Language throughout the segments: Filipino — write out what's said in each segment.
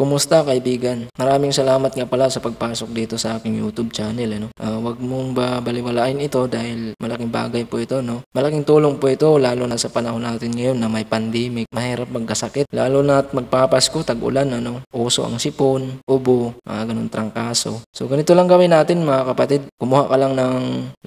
Kumusta kaibigan? Maraming salamat nga pala sa pagpasok dito sa aking YouTube channel. Ano? Uh, wag mong ba baliwalain ito dahil malaking bagay po ito. No? Malaking tulong po ito lalo na sa panahon natin ngayon na may pandemic. Mahirap magkasakit. Lalo na at magpapasko, tag-ulan. Ano? Uso ang sipon, ubo, mga ganun trangkaso. So ganito lang gawin natin mga kapatid. Kumuha ka lang ng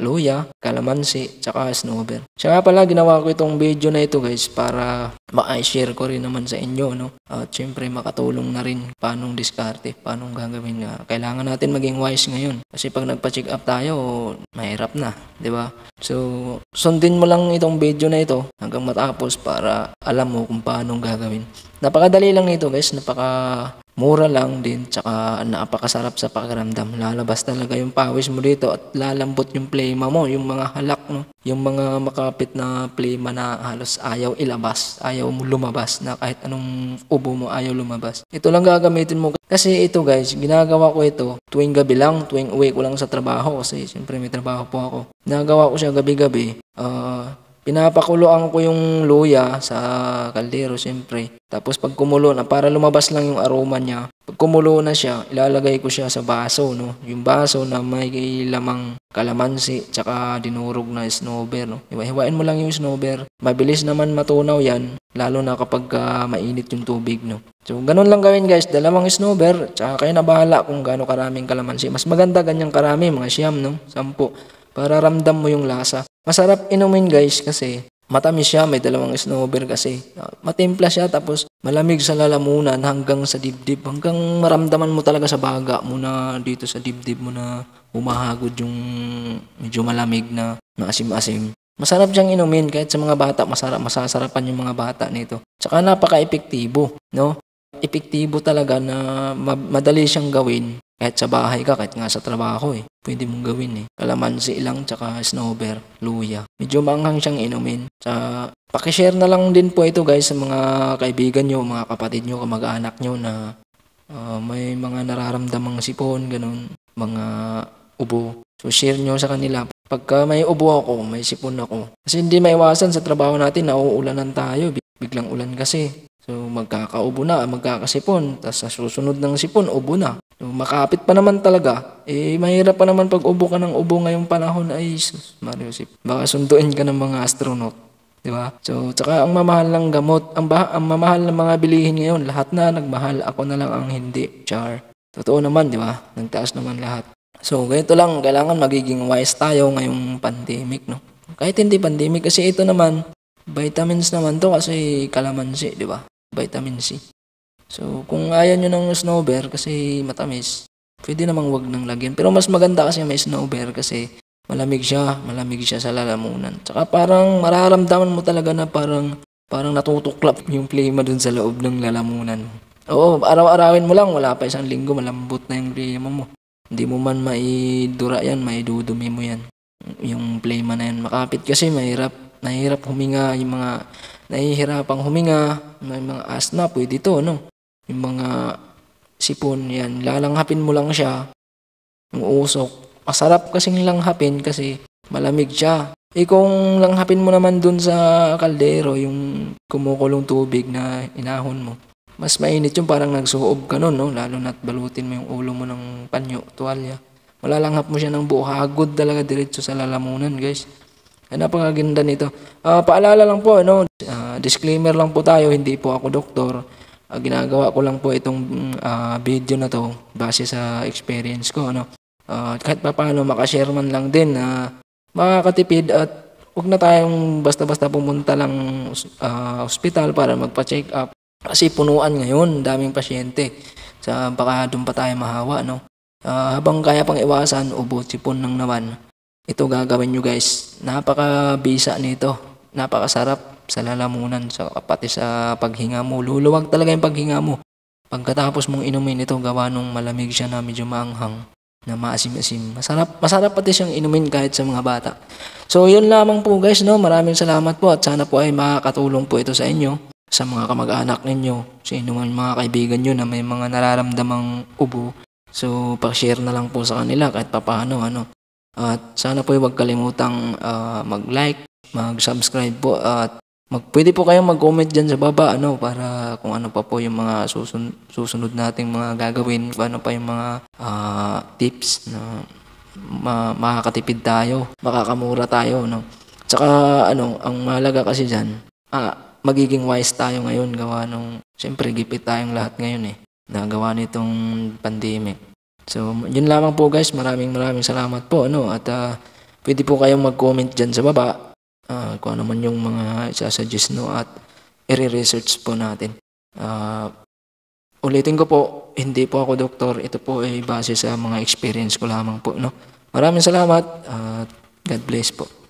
luya, kalamansi, tsaka snowber. Siya nga pala, ginawa ko itong video na ito guys para ma-share ko rin naman sa inyo. No? At syempre makatulong na rin paano diskarte, paano gagawin nga. Kailangan natin maging wise ngayon. Kasi pag nagpa-check up tayo, mahirap na. ba diba? So, sundin mo lang itong video na ito hanggang matapos para alam mo kung paano gagawin. Napakadali lang nito guys, napaka mura lang din tsaka napakasarap sa pakiramdam lalabas talaga yung pawis mo dito at lalambot yung playma mo yung mga halak no yung mga makapit na playma na halos ayaw ilabas ayaw mo lumabas na kahit anong ubo mo ayaw lumabas ito lang gagamitin mo kasi ito guys ginagawa ko ito tuwing gabi lang tuwing uwi ko lang sa trabaho kasi syempre may trabaho po ako nagawa ko siya gabi-gabi uh, Pinapakuloan ko yung luya sa kaldero siyempre. Tapos pag kumulo na, para lumabas lang yung aroma niya. Pag kumulo na siya, ilalagay ko siya sa baso. No? Yung baso na may lamang kalamansi tsaka dinurog na snowber. No? Hiwa-hiwain mo lang yung snowber. Mabilis naman matunaw yan, lalo na kapag uh, mainit yung tubig. No? So, ganun lang gawin guys. Dalawang snowber, tsaka kayo na bahala kung gaano karaming kalamansi. Mas maganda ganyang karami, mga siyam, no? Sampo. Para ramdam mo yung lasa. Masarap inumin guys kasi matamis siya, may dalawang snowber kasi. Matimpla siya tapos malamig sa lalamunan hanggang sa dibdib. Hanggang maramdaman mo talaga sa baga mo na dito sa dibdib mo na umahagod yung medyo malamig na maasim-asim. Masarap siyang inumin kahit sa mga bata, masarap, masasarapan yung mga bata nito. Tsaka napaka-epektibo, no? Epektibo talaga na madali siyang gawin kahit sa bahay ka, kahit nga sa trabaho eh pwede mong gawin eh. Kalamansi lang, tsaka snowber, luya. Medyo maanghang siyang inumin. Sa Pakishare na lang din po ito guys sa mga kaibigan nyo, mga kapatid nyo, kamag-anak nyo na uh, may mga nararamdamang sipon, ganun, mga ubo. So share nyo sa kanila. Pagka may ubo ako, may sipon ako. Kasi hindi maiwasan sa trabaho natin, nauulanan tayo, biglang ulan kasi. So magkakaubo na, magkakasipon, tapos sa susunod ng sipon, ubo na. No, Makapit pa naman talaga. Eh, mahirap pa naman pag ubo ka ng ubo ngayong panahon ay Jesus, Mario Sip. Baka sunduin ka ng mga astronaut. Di ba? So, tsaka ang mamahal ng gamot, ang, bah- ang mamahal ng mga bilihin ngayon, lahat na nagmahal, ako na lang ang hindi. Char. Totoo naman, di ba? Nagtaas naman lahat. So, ganito lang, kailangan magiging wise tayo ngayong pandemic, no? Kahit hindi pandemic, kasi ito naman, vitamins naman to kasi kalamansi, di ba? Vitamin C. So, kung ayaw nyo ng snow kasi matamis, pwede namang wag ng lagyan. Pero mas maganda kasi may snow kasi malamig siya, malamig siya sa lalamunan. Tsaka parang mararamdaman mo talaga na parang parang natutuklap yung plema dun sa loob ng lalamunan Oo, araw-arawin mo lang, wala pa isang linggo, malambot na yung plema mo. Hindi mo man maidura yan, maidudumi mo yan. Yung plema na yan, makapit kasi mahirap, mahirap huminga, yung mga nahihirapang huminga, may mga asthma, pwede to, no? yung mga sipon, yan, lalanghapin mo lang siya, yung usok. Masarap kasi langhapin kasi malamig siya. Eh kung langhapin mo naman dun sa kaldero, yung kumukulong tubig na inahon mo, mas mainit yung parang nagsuob ka nun, no? lalo na't balutin mo yung ulo mo ng panyo, tuwalya. Malalanghap mo siya ng buo, hagod talaga diretso sa lalamunan, guys. Ay, eh, napakaganda nito. Uh, paalala lang po, no? uh, ah, disclaimer lang po tayo, hindi po ako doktor uh, ginagawa ko lang po itong uh, video na to base sa experience ko ano uh, kahit pa paano makashare man lang din na uh, makakatipid at huwag na tayong basta-basta pumunta lang uh, hospital para magpa-check up kasi punuan ngayon daming pasyente sa so, baka doon pa tayo mahawa no uh, habang kaya pang iwasan ubo sipon ng naman ito gagawin nyo guys napaka bisa nito napakasarap sa lalamunan, sa, pati sa paghinga mo. Luluwag talaga yung paghinga mo. Pagkatapos mong inumin ito, gawa nung malamig siya na medyo maanghang na maasim-asim. Masarap, masarap pati siyang inumin kahit sa mga bata. So, yun lamang po guys, no? Maraming salamat po at sana po ay makakatulong po ito sa inyo, sa mga kamag-anak ninyo, sa inyong mga kaibigan nyo na may mga nararamdamang ubo. So, pag-share na lang po sa kanila kahit papaano, ano. At sana po ay huwag kalimutang uh, mag-like, mag-subscribe po at Mag, pwede po kayong mag-comment dyan sa baba ano, para kung ano pa po yung mga susun, susunod nating mga gagawin, ano pa yung mga uh, tips na ma, makakatipid tayo, makakamura tayo. No? Tsaka ano, ang malaga kasi dyan, ah, magiging wise tayo ngayon gawa nung, syempre gipit tayong lahat ngayon eh, nagawa nitong pandemic. So, yun lamang po guys. Maraming maraming salamat po. Ano, at uh, pwede po kayong mag-comment dyan sa baba uh, kung ano man yung mga isasuggest no at i-research po natin. Uh, ulitin ko po, hindi po ako doktor. Ito po ay base sa mga experience ko lamang po. No? Maraming salamat at uh, God bless po.